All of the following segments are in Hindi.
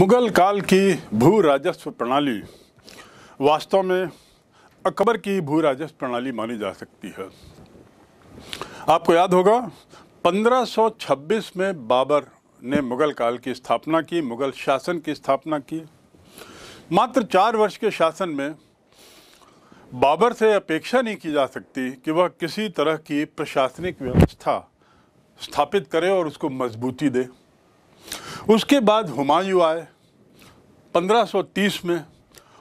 मुगल काल की भू राजस्व प्रणाली वास्तव में अकबर की भू राजस्व प्रणाली मानी जा सकती है आपको याद होगा 1526 में बाबर ने मुगल काल की स्थापना की मुगल शासन की स्थापना की मात्र चार वर्ष के शासन में बाबर से अपेक्षा नहीं की जा सकती कि वह किसी तरह की प्रशासनिक व्यवस्था स्थापित करे और उसको मजबूती दे उसके बाद हुमायूं आए 1530 में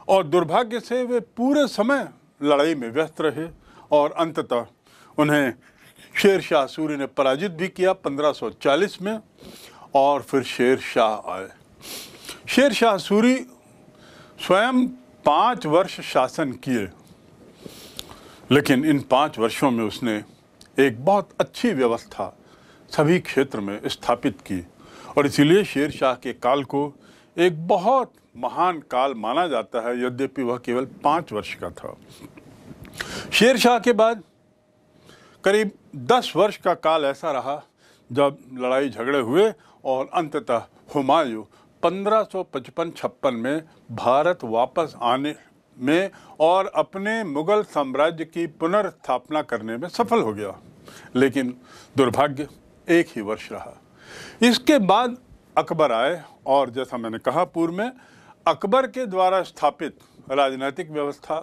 और दुर्भाग्य से वे पूरे समय लड़ाई में व्यस्त रहे और अंततः उन्हें शेर शाह सूरी ने पराजित भी किया 1540 में और फिर शेर शाह आए शेर शाह सूरी स्वयं पाँच वर्ष शासन किए लेकिन इन पाँच वर्षों में उसने एक बहुत अच्छी व्यवस्था सभी क्षेत्र में स्थापित की और इसीलिए शेर शाह के काल को एक बहुत महान काल माना जाता है यद्यपि वह केवल पाँच वर्ष का था शेर शाह के बाद करीब दस वर्ष का काल ऐसा रहा जब लड़ाई झगड़े हुए और अंततः हुमायूं पचपन छप्पन में भारत वापस आने में और अपने मुगल साम्राज्य की पुनर्स्थापना करने में सफल हो गया लेकिन दुर्भाग्य एक ही वर्ष रहा इसके बाद अकबर आए और जैसा मैंने कहा पूर्व में अकबर के द्वारा स्थापित राजनीतिक व्यवस्था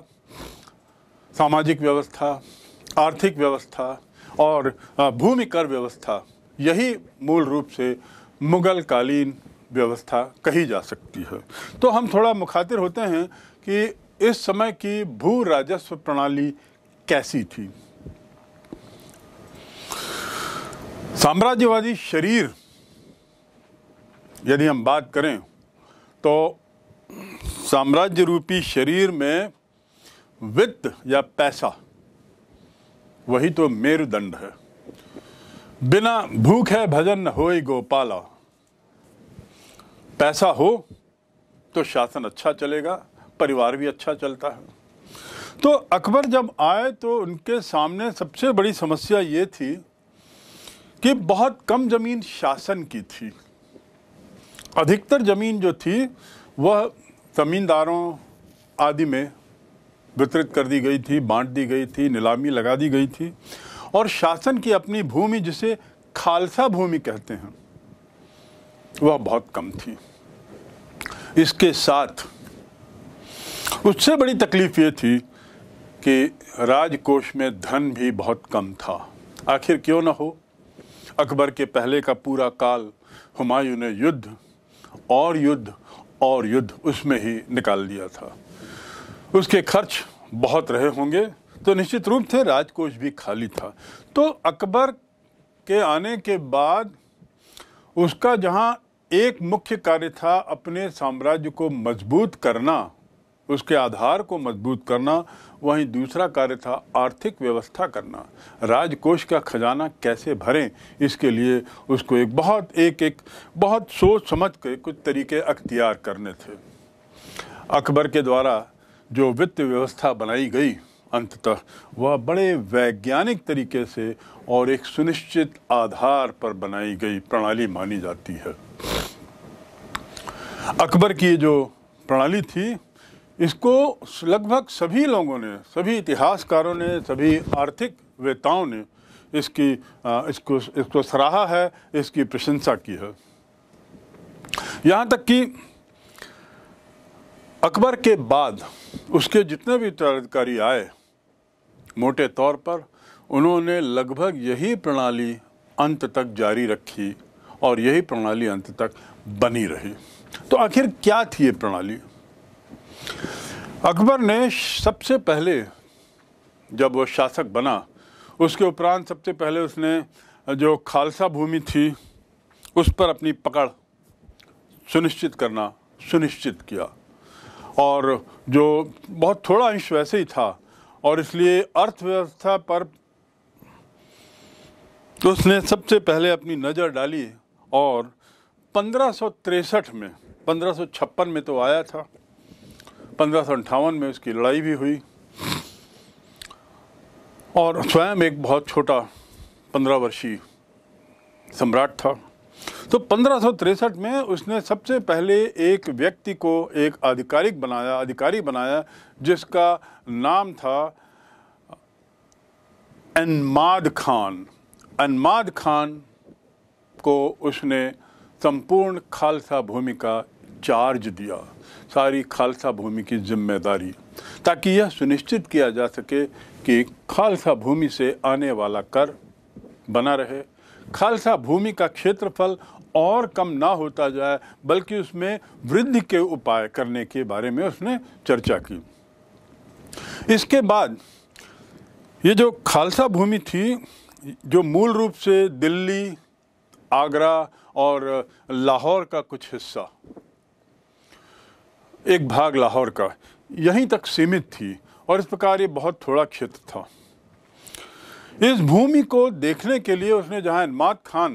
सामाजिक व्यवस्था आर्थिक व्यवस्था और भूमि कर व्यवस्था यही मूल रूप से मुगल कालीन व्यवस्था कही जा सकती है तो हम थोड़ा मुखातिर होते हैं कि इस समय की भू राजस्व प्रणाली कैसी थी साम्राज्यवादी शरीर यदि हम बात करें तो साम्राज्य रूपी शरीर में वित्त या पैसा वही तो मेरुदंड है बिना भूख है भजन होए गोपाला पैसा हो तो शासन अच्छा चलेगा परिवार भी अच्छा चलता है तो अकबर जब आए तो उनके सामने सबसे बड़ी समस्या ये थी कि बहुत कम ज़मीन शासन की थी अधिकतर ज़मीन जो थी वह ज़मींदारों आदि में वितरित कर दी गई थी बांट दी गई थी नीलामी लगा दी गई थी और शासन की अपनी भूमि जिसे खालसा भूमि कहते हैं वह बहुत कम थी इसके साथ उससे बड़ी तकलीफ ये थी कि राजकोष में धन भी बहुत कम था आखिर क्यों ना हो अकबर के पहले का पूरा काल हुमायूं ने युद्ध और युद्ध और युद्ध उसमें ही निकाल दिया था उसके खर्च बहुत रहे होंगे तो निश्चित रूप से राजकोष भी खाली था तो अकबर के आने के बाद उसका जहाँ एक मुख्य कार्य था अपने साम्राज्य को मजबूत करना उसके आधार को मजबूत करना वहीं दूसरा कार्य था आर्थिक व्यवस्था करना राजकोष का खजाना कैसे भरें इसके लिए उसको एक बहुत एक एक बहुत सोच समझ के कुछ तरीके अख्तियार करने थे अकबर के द्वारा जो वित्त व्यवस्था बनाई गई अंततः वह बड़े वैज्ञानिक तरीके से और एक सुनिश्चित आधार पर बनाई गई प्रणाली मानी जाती है अकबर की जो प्रणाली थी इसको लगभग सभी लोगों ने सभी इतिहासकारों ने सभी आर्थिक वेताओं ने इसकी इसको इसको सराहा है इसकी प्रशंसा की है यहाँ तक कि अकबर के बाद उसके जितने भी उत्तराधिकारी आए मोटे तौर पर उन्होंने लगभग यही प्रणाली अंत तक जारी रखी और यही प्रणाली अंत तक बनी रही तो आखिर क्या थी ये प्रणाली अकबर ने सबसे पहले जब वो शासक बना उसके उपरांत सबसे पहले उसने जो खालसा भूमि थी उस पर अपनी पकड़ सुनिश्चित करना सुनिश्चित किया और जो बहुत थोड़ा अंश वैसे ही था और इसलिए अर्थव्यवस्था पर तो उसने सबसे पहले अपनी नज़र डाली और पंद्रह में पंद्रह में तो आया था पंद्रह में उसकी लड़ाई भी हुई और स्वयं एक बहुत छोटा पंद्रह वर्षीय सम्राट था तो पंद्रह में उसने सबसे पहले एक व्यक्ति को एक आधिकारिक बनाया अधिकारी बनाया जिसका नाम था अनमाद खान अनमाद खान को उसने संपूर्ण खालसा भूमि का चार्ज दिया सारी खालसा भूमि की जिम्मेदारी ताकि यह सुनिश्चित किया जा सके कि खालसा भूमि से आने वाला कर बना रहे खालसा भूमि का क्षेत्रफल और कम ना होता जाए बल्कि उसमें वृद्धि के उपाय करने के बारे में उसने चर्चा की इसके बाद ये जो खालसा भूमि थी जो मूल रूप से दिल्ली आगरा और लाहौर का कुछ हिस्सा एक भाग लाहौर का यहीं तक सीमित थी और इस प्रकार ये बहुत थोड़ा क्षेत्र था इस भूमि को देखने के लिए उसने जहाँ इनमात खान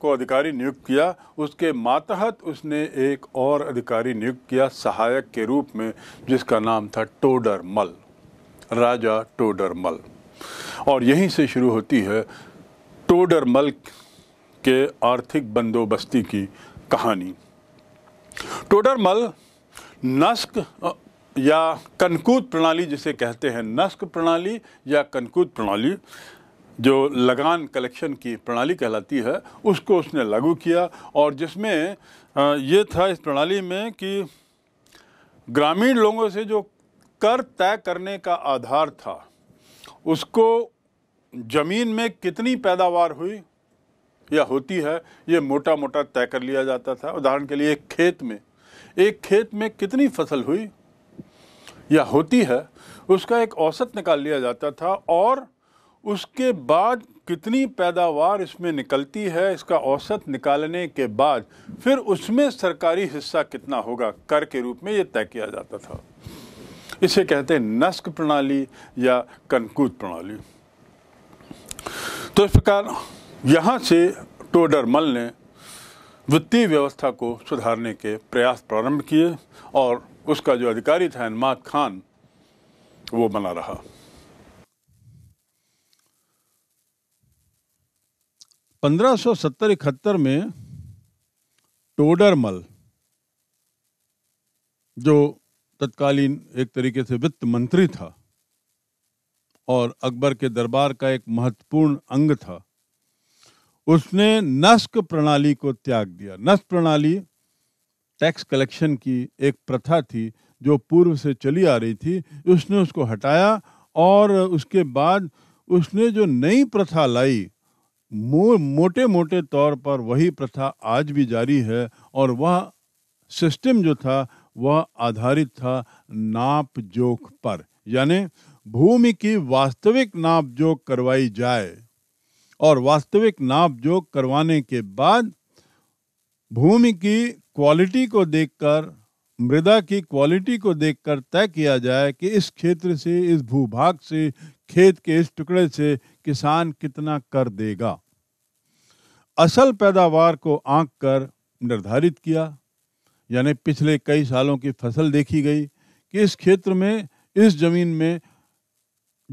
को अधिकारी नियुक्त किया उसके मातहत उसने एक और अधिकारी नियुक्त किया सहायक के रूप में जिसका नाम था टोडरमल राजा टोडरमल और यहीं से शुरू होती है टोडरमल के आर्थिक बंदोबस्ती की कहानी टोडरमल नस्क या कनकूद प्रणाली जिसे कहते हैं नस्क प्रणाली या कनकूद प्रणाली जो लगान कलेक्शन की प्रणाली कहलाती है उसको उसने लागू किया और जिसमें ये था इस प्रणाली में कि ग्रामीण लोगों से जो कर तय करने का आधार था उसको ज़मीन में कितनी पैदावार हुई या होती है ये मोटा मोटा तय कर लिया जाता था उदाहरण के लिए खेत में एक खेत में कितनी फसल हुई या होती है उसका एक औसत निकाल लिया जाता था और उसके बाद कितनी पैदावार इसमें निकलती है इसका औसत निकालने के बाद फिर उसमें सरकारी हिस्सा कितना होगा कर के रूप में ये तय किया जाता था इसे कहते हैं नस्क प्रणाली या कनकूद प्रणाली तो इस प्रकार यहाँ से टोडरमल ने वित्तीय व्यवस्था को सुधारने के प्रयास प्रारंभ किए और उसका जो अधिकारी था इनमाद खान वो बना रहा पंद्रह सौ सत्तर इकहत्तर में टोडरमल जो तत्कालीन एक तरीके से वित्त मंत्री था और अकबर के दरबार का एक महत्वपूर्ण अंग था उसने नस्क प्रणाली को त्याग दिया नस्क प्रणाली टैक्स कलेक्शन की एक प्रथा थी जो पूर्व से चली आ रही थी उसने उसको हटाया और उसके बाद उसने जो नई प्रथा लाई मो, मोटे मोटे तौर पर वही प्रथा आज भी जारी है और वह सिस्टम जो था वह आधारित था नाप जोक पर यानी भूमि की वास्तविक नाप जोक करवाई जाए और वास्तविक नाप जोक करवाने के बाद भूमि की क्वालिटी को देखकर मृदा की क्वालिटी को देखकर तय किया जाए कि इस क्षेत्र से इस भूभाग से खेत के इस टुकड़े से किसान कितना कर देगा असल पैदावार को आंक कर निर्धारित किया यानी पिछले कई सालों की फसल देखी गई कि इस क्षेत्र में इस जमीन में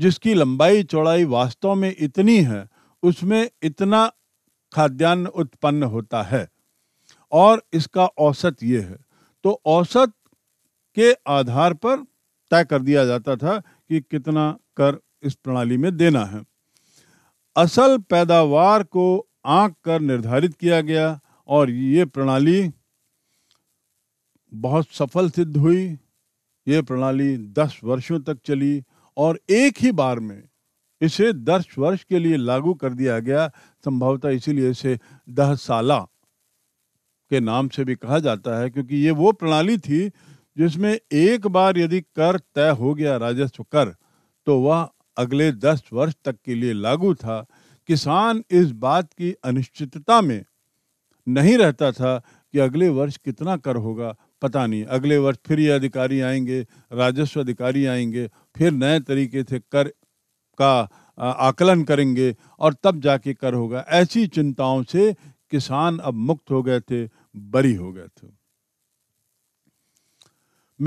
जिसकी लंबाई चौड़ाई वास्तव में इतनी है उसमें इतना खाद्यान्न उत्पन्न होता है और इसका औसत ये है तो औसत के आधार पर तय कर दिया जाता था कि कितना कर इस प्रणाली में देना है असल पैदावार को आंक कर निर्धारित किया गया और ये प्रणाली बहुत सफल सिद्ध हुई ये प्रणाली दस वर्षों तक चली और एक ही बार में इसे दस वर्ष के लिए लागू कर दिया गया संभवतः इसीलिए इसे दह साला के नाम से भी कहा जाता है क्योंकि ये वो प्रणाली थी जिसमें एक बार यदि कर तय हो गया राजस्व कर तो वह अगले दस वर्ष तक के लिए लागू था किसान इस बात की अनिश्चितता में नहीं रहता था कि अगले वर्ष कितना कर होगा पता नहीं अगले वर्ष फिर ये अधिकारी आएंगे राजस्व अधिकारी आएंगे फिर नए तरीके से कर का आकलन करेंगे और तब जाके कर होगा ऐसी चिंताओं से किसान अब मुक्त हो गए थे बरी हो गए थे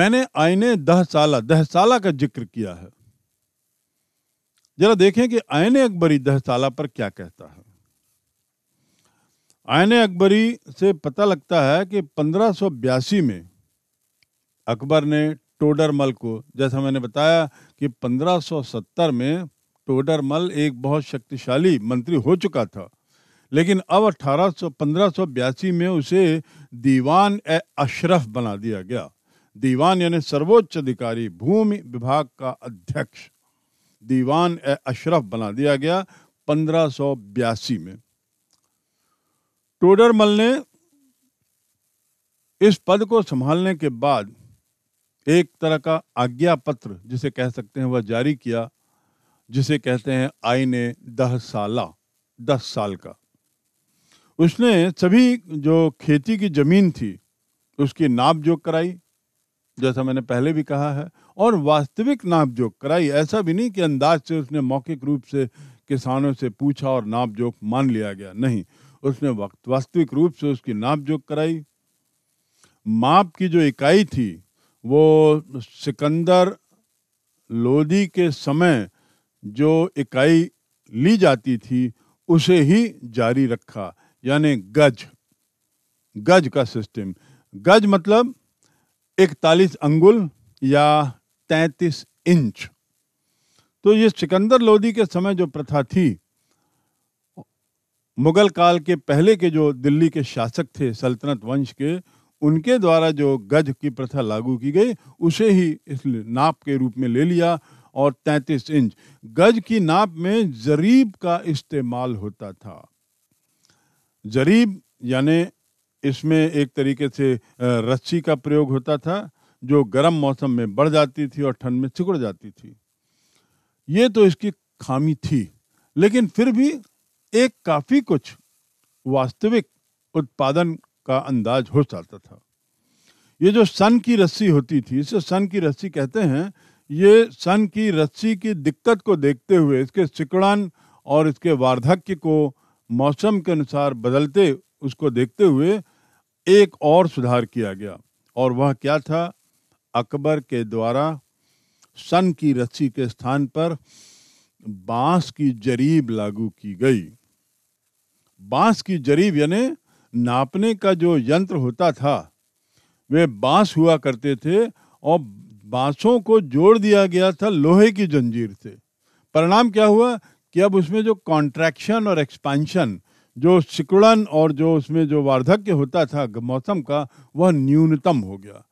मैंने आयने दह साला दह साला का जिक्र किया है जरा देखें कि आयने अकबरी दह साला पर क्या कहता है आयने अकबरी से पता लगता है कि पंद्रह में अकबर ने टोडरमल को जैसा मैंने बताया कि 1570 में टोडरमल एक बहुत शक्तिशाली मंत्री हो चुका था लेकिन अब अठारह सौ में उसे दीवान ए अशरफ बना दिया गया दीवान यानी सर्वोच्च अधिकारी भूमि विभाग का अध्यक्ष दीवान ए अशरफ बना दिया गया पंद्रह में टोडरमल ने इस पद को संभालने के बाद एक तरह का आज्ञा पत्र जिसे कह सकते हैं वह जारी किया जिसे कहते हैं ने दह साला दस साल का उसने सभी जो खेती की ज़मीन थी उसकी नाप जोक कराई जैसा मैंने पहले भी कहा है और वास्तविक नाप जोक कराई ऐसा भी नहीं कि अंदाज से उसने मौखिक रूप से किसानों से पूछा और नाप जोक मान लिया गया नहीं उसने वक्त वास्तविक रूप से उसकी नाप जोक कराई माप की जो इकाई थी वो सिकंदर लोदी के समय जो इकाई ली जाती थी उसे ही जारी रखा यानी गज गज का सिस्टम गज मतलब इकतालीस अंगुल या तैतीस इंच तो ये सिकंदर लोदी के समय जो प्रथा थी मुगल काल के पहले के जो दिल्ली के शासक थे सल्तनत वंश के उनके द्वारा जो गज की प्रथा लागू की गई उसे ही इस नाप के रूप में ले लिया और 33 इंच गज की नाप में जरीब का इस्तेमाल होता था जरीब यानी इसमें एक तरीके से रस्सी का प्रयोग होता था जो गर्म मौसम में बढ़ जाती थी और ठंड में सिकुड़ जाती थी ये तो इसकी खामी थी लेकिन फिर भी एक काफ़ी कुछ वास्तविक उत्पादन का अंदाज हो जाता था ये जो सन की रस्सी होती थी इसे सन की रस्सी कहते हैं ये सन की रस्सी की दिक्कत को देखते हुए इसके सिकड़न और इसके वार्धक्य को मौसम के अनुसार बदलते उसको देखते हुए एक और सुधार किया गया और वह क्या था अकबर के द्वारा सन की रस्सी के स्थान पर बांस की जरीब लागू की गई बांस की जरीब यानी नापने का जो यंत्र होता था वे बांस हुआ करते थे और बांसों को जोड़ दिया गया था लोहे की जंजीर से परिणाम क्या हुआ कि अब उसमें जो कॉन्ट्रैक्शन और एक्सपांशन जो सिकुड़न और जो उसमें जो वार्धक्य होता था मौसम का वह न्यूनतम हो गया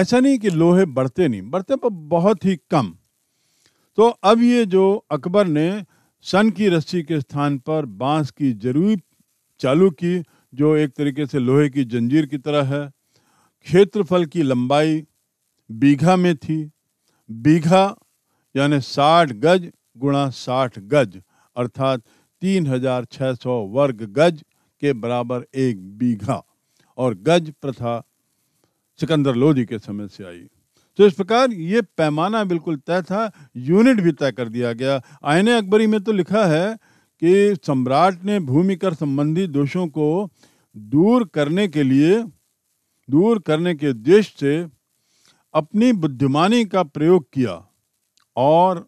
ऐसा नहीं कि लोहे बढ़ते नहीं बढ़ते पर बहुत ही कम तो अब ये जो अकबर ने सन की रस्सी के स्थान पर बांस की जरूरी चालू की जो एक तरीके से लोहे की जंजीर की तरह है क्षेत्रफल की लंबाई बीघा में थी बीघा यानी साठ गज गुणा साठ गज अर्थात तीन हजार छः सौ वर्ग गज के बराबर एक बीघा और गज प्रथा सिकंदर लोधी के समय से आई तो इस प्रकार ये पैमाना बिल्कुल तय था यूनिट भी तय कर दिया गया आयने अकबरी में तो लिखा है कि सम्राट ने भूमि कर संबंधी दोषों को दूर करने के लिए दूर करने के उद्देश्य से अपनी बुद्धिमानी का प्रयोग किया और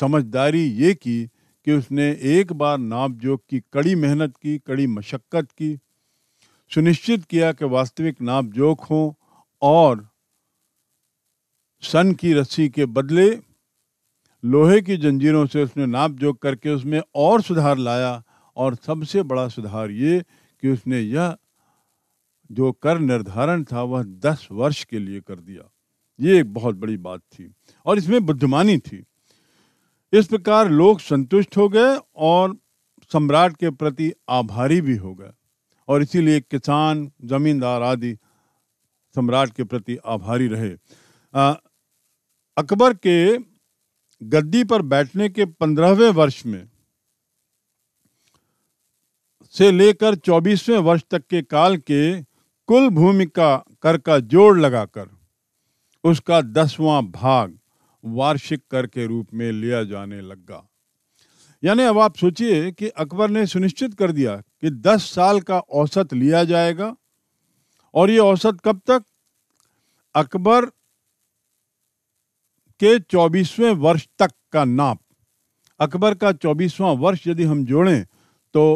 समझदारी ये की कि उसने एक बार नापजोक की कड़ी मेहनत की कड़ी मशक्क़त की सुनिश्चित किया कि वास्तविक नापजोक हो और सन की रस्सी के बदले लोहे की जंजीरों से उसने नाप जोक करके उसमें और सुधार लाया और सबसे बड़ा सुधार ये कि उसने यह जो कर निर्धारण था वह दस वर्ष के लिए कर दिया ये एक बहुत बड़ी बात थी और इसमें बुद्धिमानी थी इस प्रकार लोग संतुष्ट हो गए और सम्राट के प्रति आभारी भी हो गए और इसीलिए किसान जमींदार आदि सम्राट के प्रति आभारी रहे आ, अकबर के गद्दी पर बैठने के पंद्रहवें वर्ष में से लेकर चौबीसवें वर्ष तक के काल के कुल भूमि का कर का जोड़ लगाकर उसका दसवां भाग वार्षिक कर के रूप में लिया जाने लगा यानी अब आप सोचिए कि अकबर ने सुनिश्चित कर दिया कि दस साल का औसत लिया जाएगा और ये औसत कब तक अकबर के चौबीसवें वर्ष तक का नाप अकबर का चौबीसवां वर्ष यदि हम जोड़ें तो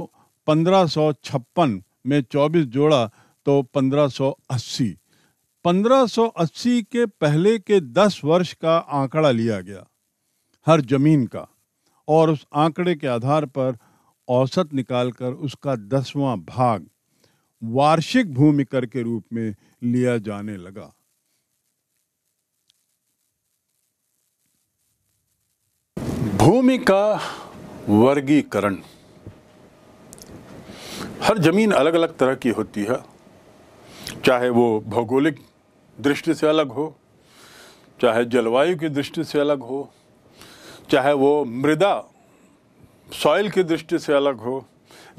पंद्रह में चौबीस जोड़ा तो अस्सी 1580 के पहले के 10 वर्ष का आंकड़ा लिया गया हर जमीन का और उस आंकड़े के आधार पर औसत निकालकर उसका दसवां भाग वार्षिक भूमि कर के रूप में लिया जाने लगा भूमि का वर्गीकरण हर जमीन अलग अलग तरह की होती है चाहे वो भौगोलिक दृष्टि से अलग हो चाहे जलवायु की दृष्टि से अलग हो चाहे वो मृदा सॉइल की दृष्टि से अलग हो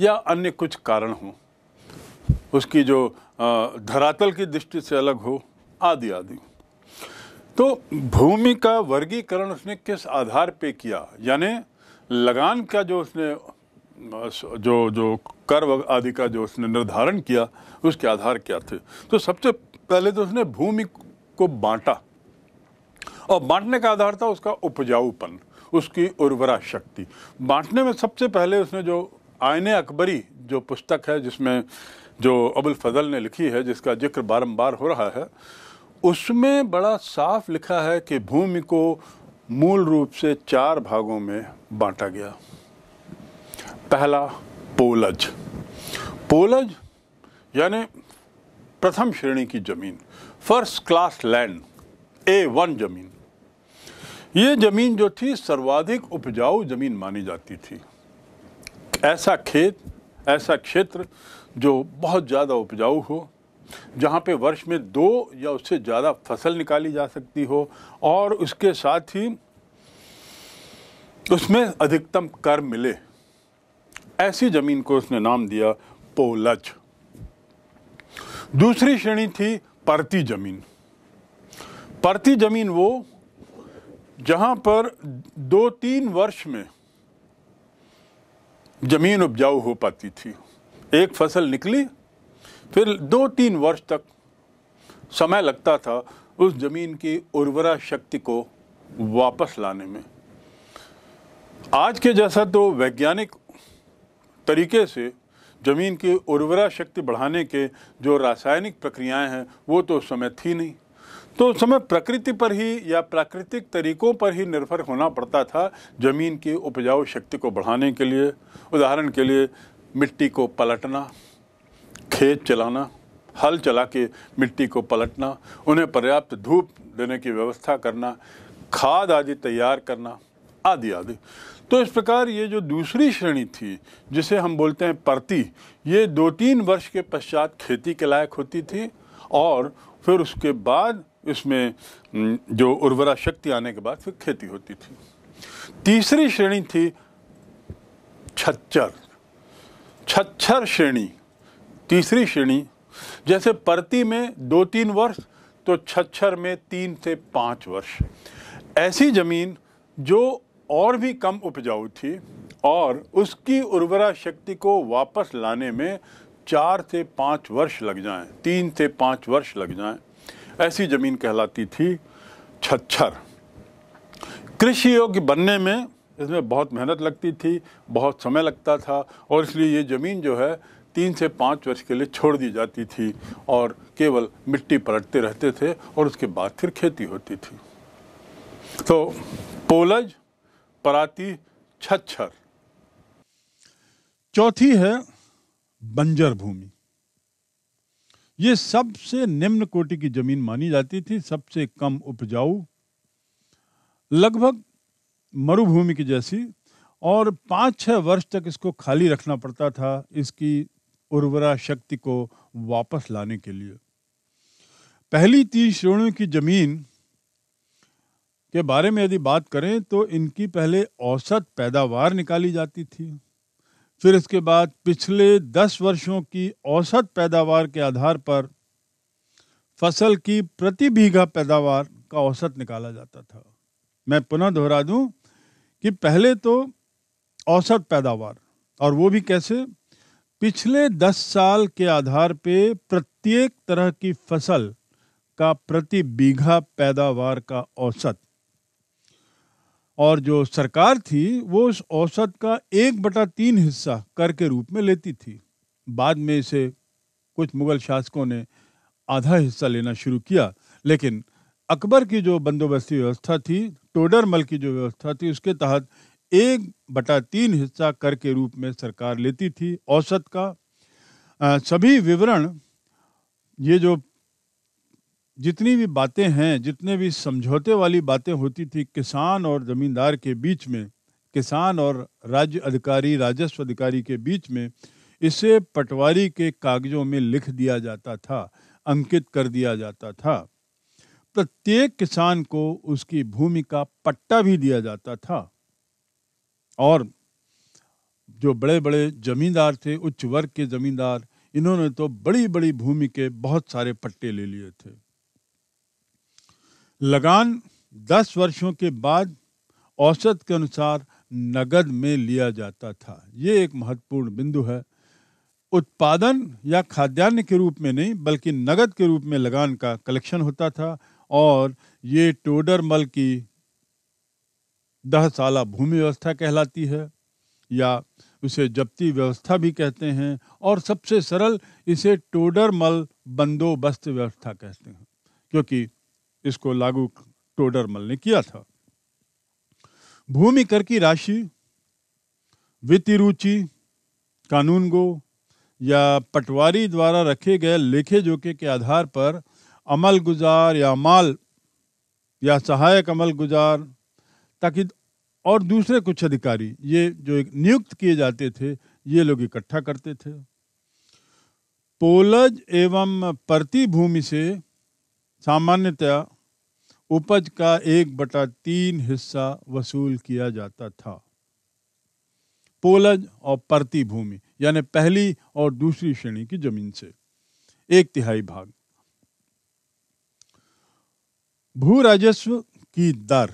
या अन्य कुछ कारण हो उसकी जो धरातल की दृष्टि से अलग हो आदि आदि तो भूमि का वर्गीकरण उसने किस आधार पे किया यानी लगान का जो उसने जो जो कर आदि का जो उसने निर्धारण किया उसके आधार क्या थे तो सबसे पहले तो उसने भूमि को बांटा और बांटने का आधार था उसका उपजाऊपन उसकी उर्वरा शक्ति बांटने में सबसे पहले उसने जो आयन अकबरी जो पुस्तक है जिसमें जो अबुल फजल ने लिखी है जिसका जिक्र बारंबार हो रहा है उसमें बड़ा साफ लिखा है कि भूमि को मूल रूप से चार भागों में बांटा गया पहला पोलज पोलज यानी प्रथम श्रेणी की ज़मीन first class land A one ज़मीन ये ज़मीन जो थी सर्वाधिक उपजाऊ ज़मीन मानी जाती थी ऐसा खेत ऐसा क्षेत्र जो बहुत ज़्यादा उपजाऊ हो जहाँ पे वर्ष में दो या उससे ज़्यादा फसल निकाली जा सकती हो और उसके साथ ही उसमें अधिकतम कर मिले ऐसी ज़मीन को उसने नाम दिया पोलच दूसरी श्रेणी थी परती ज़मीन परती ज़मीन वो जहां पर दो तीन वर्ष में ज़मीन उपजाऊ हो पाती थी एक फसल निकली फिर दो तीन वर्ष तक समय लगता था उस ज़मीन की उर्वरा शक्ति को वापस लाने में आज के जैसा तो वैज्ञानिक तरीके से ज़मीन की उर्वरा शक्ति बढ़ाने के जो रासायनिक प्रक्रियाएं हैं वो तो उस समय थी नहीं तो उस समय प्रकृति पर ही या प्राकृतिक तरीकों पर ही निर्भर होना पड़ता था ज़मीन की उपजाऊ शक्ति को बढ़ाने के लिए उदाहरण के लिए मिट्टी को पलटना खेत चलाना हल चला के मिट्टी को पलटना उन्हें पर्याप्त धूप देने की व्यवस्था करना खाद आदि तैयार करना आदि आदि तो इस प्रकार ये जो दूसरी श्रेणी थी जिसे हम बोलते हैं परती ये दो तीन वर्ष के पश्चात खेती के लायक होती थी और फिर उसके बाद इसमें जो उर्वरा शक्ति आने के बाद फिर खेती होती थी तीसरी श्रेणी थी छच्चर छच्छर श्रेणी तीसरी श्रेणी जैसे परती में दो तीन वर्ष तो छच्छर में तीन से पाँच वर्ष ऐसी ज़मीन जो और भी कम उपजाऊ थी और उसकी उर्वरा शक्ति को वापस लाने में चार से पाँच वर्ष लग जाएं, तीन से पाँच वर्ष लग जाएं, ऐसी ज़मीन कहलाती थी छच्छर कृषि योग्य बनने में इसमें बहुत मेहनत लगती थी बहुत समय लगता था और इसलिए ये ज़मीन जो है तीन से पाँच वर्ष के लिए छोड़ दी जाती थी और केवल मिट्टी पलटते रहते थे और उसके बाद फिर खेती होती थी तो पोलज पराती छच्छर चौथी है बंजर भूमि ये सबसे निम्न कोटि की जमीन मानी जाती थी सबसे कम उपजाऊ लगभग मरुभूमि की जैसी और पाँच छः वर्ष तक इसको खाली रखना पड़ता था इसकी उर्वरा शक्ति को वापस लाने के लिए पहली तीन श्रेणियों की जमीन के बारे में यदि बात करें तो इनकी पहले औसत पैदावार निकाली जाती थी फिर इसके बाद पिछले दस वर्षों की औसत पैदावार के आधार पर फसल की प्रति बीघा पैदावार का औसत निकाला जाता था मैं पुनः दोहरा दूं कि पहले तो औसत पैदावार और वो भी कैसे पिछले दस साल के आधार पे प्रत्येक तरह की फसल का प्रति बीघा पैदावार का औसत और जो सरकार थी वो उस औसत का एक बटा तीन हिस्सा कर के रूप में लेती थी बाद में इसे कुछ मुगल शासकों ने आधा हिस्सा लेना शुरू किया लेकिन अकबर की जो बंदोबस्ती व्यवस्था थी टोडरमल की जो व्यवस्था थी उसके तहत एक बटा तीन हिस्सा कर के रूप में सरकार लेती थी औसत का आ, सभी विवरण ये जो जितनी भी बातें हैं जितने भी समझौते वाली बातें होती थी किसान और ज़मींदार के बीच में किसान और राज्य अधिकारी राजस्व अधिकारी के बीच में इसे पटवारी के कागजों में लिख दिया जाता था अंकित कर दिया जाता था प्रत्येक किसान को उसकी भूमि का पट्टा भी दिया जाता था और जो बड़े बड़े जमींदार थे उच्च वर्ग के जमींदार इन्होंने तो बड़ी बड़ी भूमि के बहुत सारे पट्टे ले लिए थे लगान दस वर्षों के बाद औसत के अनुसार नगद में लिया जाता था ये एक महत्वपूर्ण बिंदु है उत्पादन या खाद्यान्न के रूप में नहीं बल्कि नगद के रूप में लगान का कलेक्शन होता था और ये टोडर मल की दह साल भूमि व्यवस्था कहलाती है या उसे जब्ती व्यवस्था भी कहते हैं और सबसे सरल इसे टोडरमल बंदोबस्त व्यवस्था कहते हैं क्योंकि इसको लागू टोडरमल ने किया था भूमि कर की राशि वित्तीय रुचि कानून गो या पटवारी द्वारा रखे गए लेखे जोखे के आधार पर अमल गुजार या माल या सहायक अमल गुजार ताकि और दूसरे कुछ अधिकारी ये जो नियुक्त किए जाते थे ये लोग इकट्ठा करते थे पोलज एवं प्रतिभूमि से सामान्यतया उपज का एक बटा तीन हिस्सा वसूल किया जाता था पोलज और परती भूमि यानी पहली और दूसरी श्रेणी की जमीन से एक तिहाई भाग भू राजस्व की दर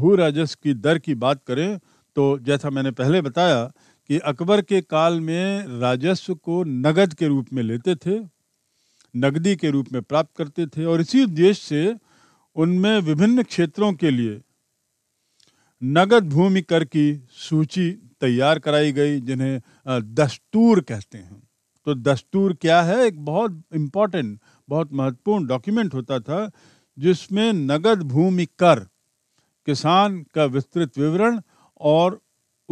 भू राजस्व की दर की बात करें तो जैसा मैंने पहले बताया कि अकबर के काल में राजस्व को नगद के रूप में लेते थे नगदी के रूप में प्राप्त करते थे और इसी उद्देश्य से उनमें विभिन्न क्षेत्रों के लिए नगद भूमि कर की सूची तैयार कराई गई जिन्हें दस्तूर कहते हैं तो दस्तूर क्या है एक बहुत इम्पॉर्टेंट बहुत महत्वपूर्ण डॉक्यूमेंट होता था जिसमें नगद भूमि कर किसान का विस्तृत विवरण और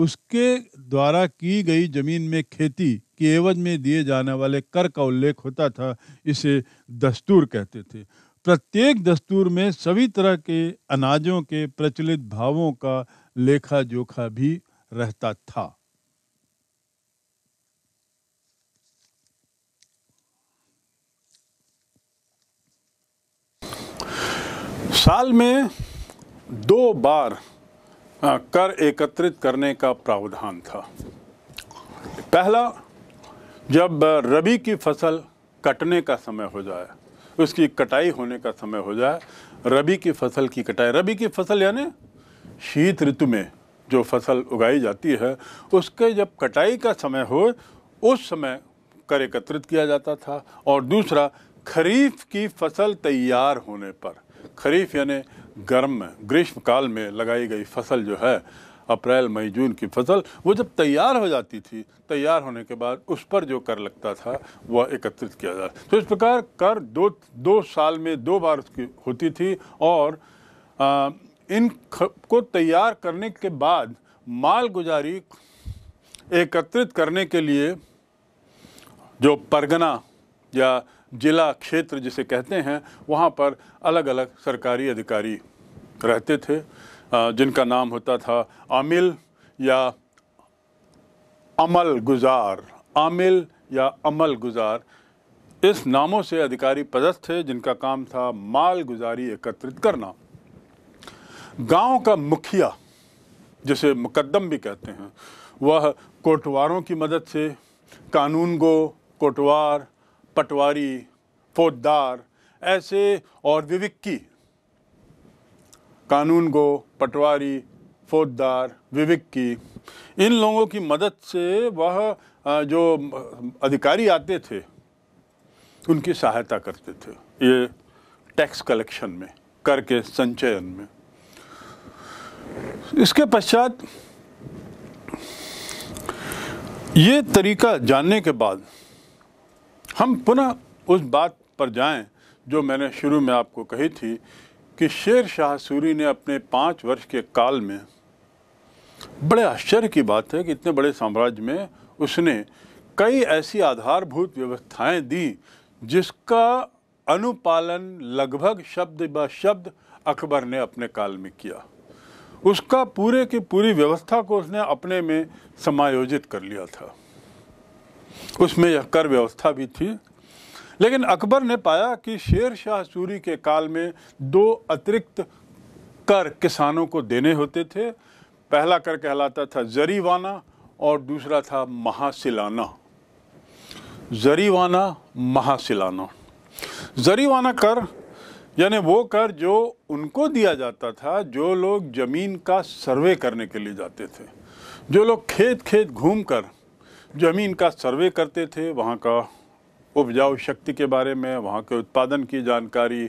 उसके द्वारा की गई जमीन में खेती के एवज में दिए जाने वाले कर का उल्लेख होता था इसे दस्तूर कहते थे प्रत्येक दस्तूर में सभी तरह के अनाजों के प्रचलित भावों का लेखा जोखा भी रहता था साल में दो बार कर एकत्रित करने का प्रावधान था पहला जब रबी की फसल कटने का समय हो जाए उसकी कटाई होने का समय हो जाए रबी की फसल की कटाई रबी की फसल यानी शीत ऋतु में जो फसल उगाई जाती है उसके जब कटाई का समय हो उस समय कर एकत्रित किया जाता था और दूसरा खरीफ की फसल तैयार होने पर खरीफ यानी गर्म में ग्रीष्म काल में लगाई गई फसल जो है अप्रैल मई जून की फसल वो जब तैयार हो जाती थी तैयार होने के बाद उस पर जो कर लगता था वह एकत्रित किया जाता तो इस प्रकार कर दो दो साल में दो बार उसकी होती थी और आ, इन को तैयार करने के बाद माल गुजारी एकत्रित करने के लिए जो परगना या जिला क्षेत्र जिसे कहते हैं वहाँ पर अलग अलग सरकारी अधिकारी रहते थे जिनका नाम होता था आमिल या अमल गुजार आमिल या अमल गुजार इस नामों से अधिकारी पदस्थ थे जिनका काम था माल गुजारी एकत्रित करना गांव का मुखिया जिसे मुकदम भी कहते हैं वह कोटवारों की मदद से कानून गो कोटवार पटवारी फौजदार ऐसे और विविक्की कानून गो पटवारी फौजदार विविक्की इन लोगों की मदद से वह जो अधिकारी आते थे उनकी सहायता करते थे ये टैक्स कलेक्शन में कर के संचयन में इसके पश्चात ये तरीका जानने के बाद हम पुनः उस बात पर जाएं जो मैंने शुरू में आपको कही थी कि शेर शाह सूरी ने अपने पाँच वर्ष के काल में बड़े आश्चर्य की बात है कि इतने बड़े साम्राज्य में उसने कई ऐसी आधारभूत व्यवस्थाएं दी जिसका अनुपालन लगभग शब्द ब शब्द अकबर ने अपने काल में किया उसका पूरे की पूरी व्यवस्था को उसने अपने में समायोजित कर लिया था उसमें यह कर व्यवस्था भी थी लेकिन अकबर ने पाया कि शेर शाह सूरी के काल में दो अतिरिक्त कर किसानों को देने होते थे पहला कर कहलाता था जरीवाना और दूसरा था महासिलाना जरीवाना महासिलाना जरीवाना कर यानी वो कर जो उनको दिया जाता था जो लोग ज़मीन का सर्वे करने के लिए जाते थे जो लोग खेत खेत घूम कर ज़मीन का सर्वे करते थे वहाँ का उपजाऊ शक्ति के बारे में वहाँ के उत्पादन की जानकारी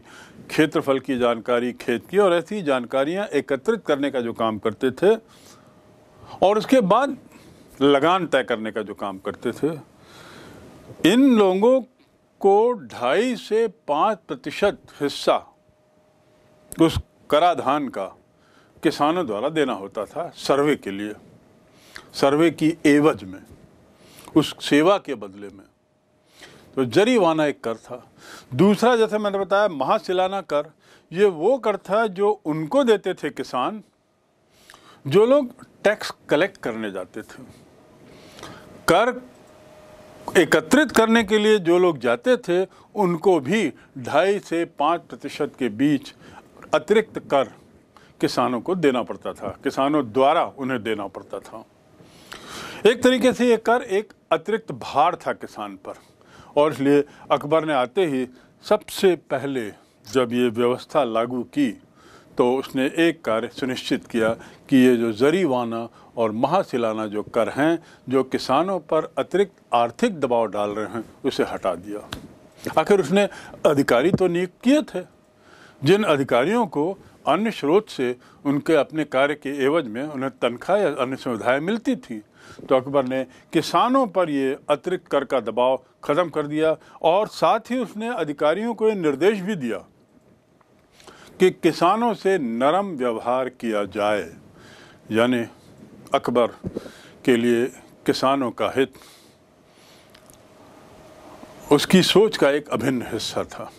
क्षेत्रफल की जानकारी खेत की और ऐसी जानकारियाँ एकत्रित करने का जो काम करते थे और उसके बाद लगान तय करने का जो काम करते थे इन लोगों को ढाई से पाँच प्रतिशत हिस्सा उस कराधान का किसानों द्वारा देना होता था सर्वे के लिए सर्वे की एवज में उस सेवा के बदले में तो जरीवाना एक कर था दूसरा जैसे मैंने बताया महाशिलाना कर ये वो कर था जो उनको देते थे किसान जो लोग टैक्स कलेक्ट करने जाते थे कर एकत्रित करने के लिए जो लोग जाते थे उनको भी ढाई से पाँच प्रतिशत के बीच अतिरिक्त कर किसानों को देना पड़ता था किसानों द्वारा उन्हें देना पड़ता था एक तरीके से ये कर एक अतिरिक्त भार था किसान पर और इसलिए अकबर ने आते ही सबसे पहले जब ये व्यवस्था लागू की तो उसने एक कार्य सुनिश्चित किया कि ये जो जरीवाना और महासिलाना जो कर हैं जो किसानों पर अतिरिक्त आर्थिक दबाव डाल रहे हैं उसे हटा दिया आखिर उसने अधिकारी तो नियुक्त किए थे जिन अधिकारियों को अन्य स्रोत से उनके अपने कार्य के एवज में उन्हें तनख्वाह या अन्य सुविधाएं मिलती थी तो अकबर ने किसानों पर ये अतिरिक्त कर का दबाव ख़त्म कर दिया और साथ ही उसने अधिकारियों को ये निर्देश भी दिया कि किसानों से नरम व्यवहार किया जाए यानी अकबर के लिए किसानों का हित उसकी सोच का एक अभिन्न हिस्सा था